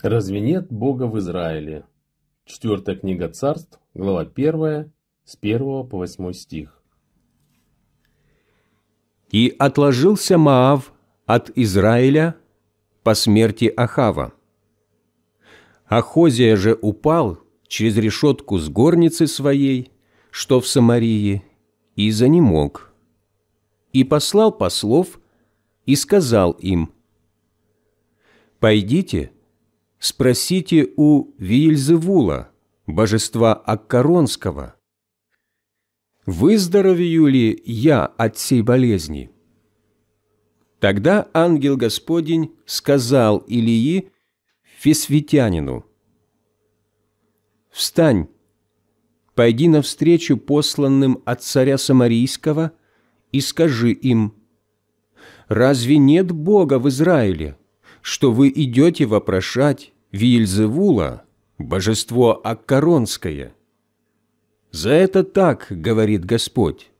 Разве нет Бога в Израиле? Четвертая книга царств, глава 1, с 1 по 8 стих. «И отложился Маав от Израиля по смерти Ахава. Ахозия же упал через решетку с горницы своей, что в Самарии, и за не мог. И послал послов, и сказал им, «Пойдите» Спросите у Вильзевула, божества Аккаронского. Выздоровею ли я от сей болезни? Тогда ангел Господень сказал Илии, фесвитянину, «Встань, пойди навстречу посланным от царя Самарийского и скажи им, «Разве нет Бога в Израиле?» что вы идете вопрошать Вильзевула, божество Аккаронское. За это так, говорит Господь,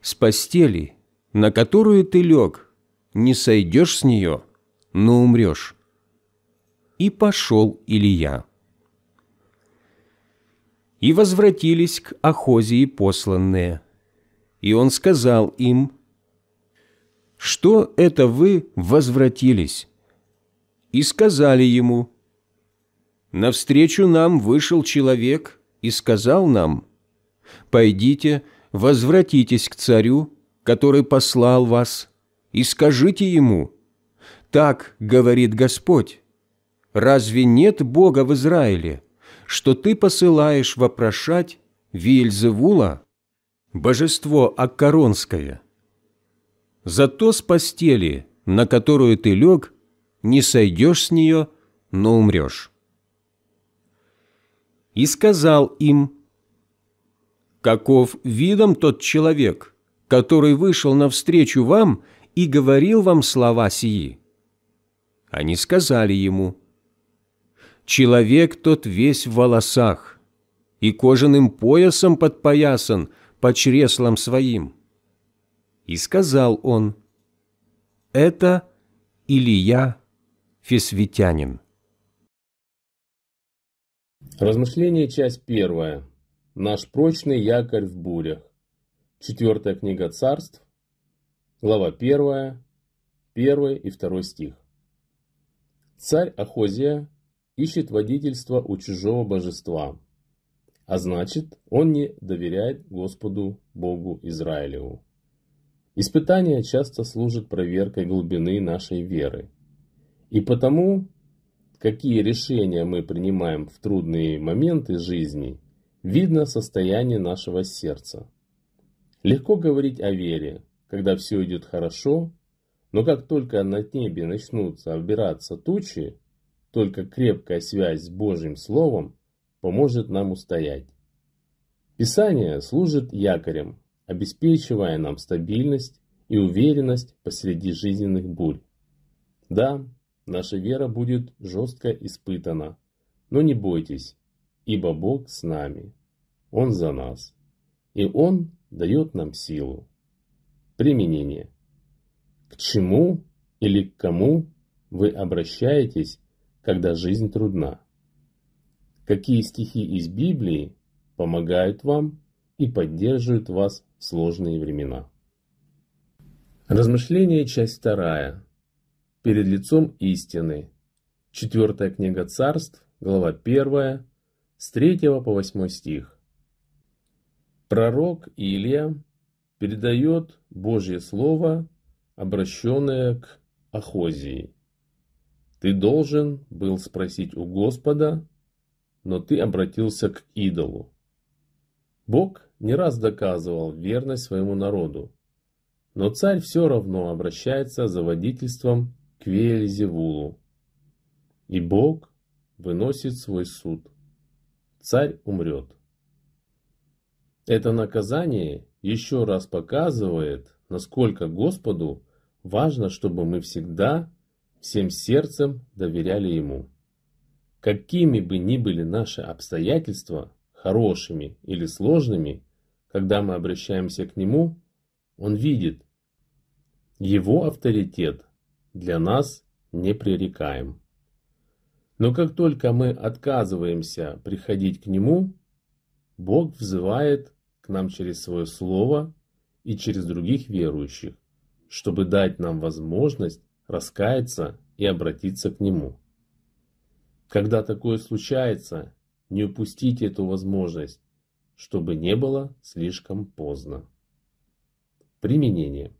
с постели, на которую ты лег, не сойдешь с нее, но умрешь. И пошел Илья. И возвратились к Охозии посланные. И он сказал им, «Что это вы возвратились?» и сказали ему, «Навстречу нам вышел человек и сказал нам, «Пойдите, возвратитесь к царю, который послал вас, и скажите ему, «Так говорит Господь, разве нет Бога в Израиле, что ты посылаешь вопрошать Вильзевула, божество Аккаронское? Зато с постели, на которую ты лег, не сойдешь с нее, но умрешь. И сказал им, каков видом тот человек, который вышел навстречу вам и говорил вам слова сии? Они сказали ему, человек тот весь в волосах и кожаным поясом подпоясан по чреслам своим. И сказал он, это Илия Фисвитянин. Размышление, часть первая. Наш прочный якорь в бурях. Четвертая книга царств, глава первая, первый и второй стих. Царь Ахозия ищет водительство у чужого божества, а значит, он не доверяет Господу Богу Израилеву. Испытания часто служат проверкой глубины нашей веры – и потому, какие решения мы принимаем в трудные моменты жизни, видно состояние нашего сердца. Легко говорить о вере, когда все идет хорошо, но как только на небе начнутся обираться тучи, только крепкая связь с Божьим Словом поможет нам устоять. Писание служит якорем, обеспечивая нам стабильность и уверенность посреди жизненных бурь. Да, наша вера будет жестко испытана. Но не бойтесь, ибо Бог с нами, Он за нас, и Он дает нам силу. Применение. К чему или к кому вы обращаетесь, когда жизнь трудна? Какие стихи из Библии помогают вам и поддерживают вас в сложные времена? Размышление, часть вторая перед лицом истины. Четвертая книга царств, глава 1, с 3 по 8 стих. Пророк Илия передает Божье Слово, обращенное к Ахозии. Ты должен был спросить у Господа, но ты обратился к идолу. Бог не раз доказывал верность своему народу, но царь все равно обращается за водительством Квельзевулу. И Бог выносит свой суд. Царь умрет. Это наказание еще раз показывает, насколько Господу важно, чтобы мы всегда всем сердцем доверяли Ему. Какими бы ни были наши обстоятельства, хорошими или сложными, когда мы обращаемся к Нему, Он видит. Его авторитет для нас непререкаем. Но как только мы отказываемся приходить к Нему, Бог взывает к нам через Свое Слово и через других верующих, чтобы дать нам возможность раскаяться и обратиться к Нему. Когда такое случается, не упустите эту возможность, чтобы не было слишком поздно. Применение.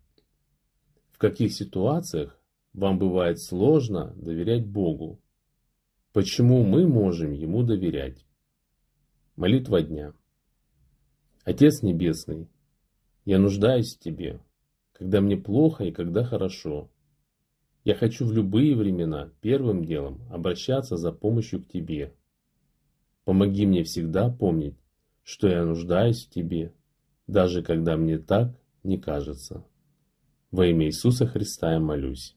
В каких ситуациях вам бывает сложно доверять Богу. Почему мы можем Ему доверять? Молитва дня. Отец Небесный, я нуждаюсь в Тебе, когда мне плохо и когда хорошо. Я хочу в любые времена первым делом обращаться за помощью к Тебе. Помоги мне всегда помнить, что я нуждаюсь в Тебе, даже когда мне так не кажется. Во имя Иисуса Христа я молюсь.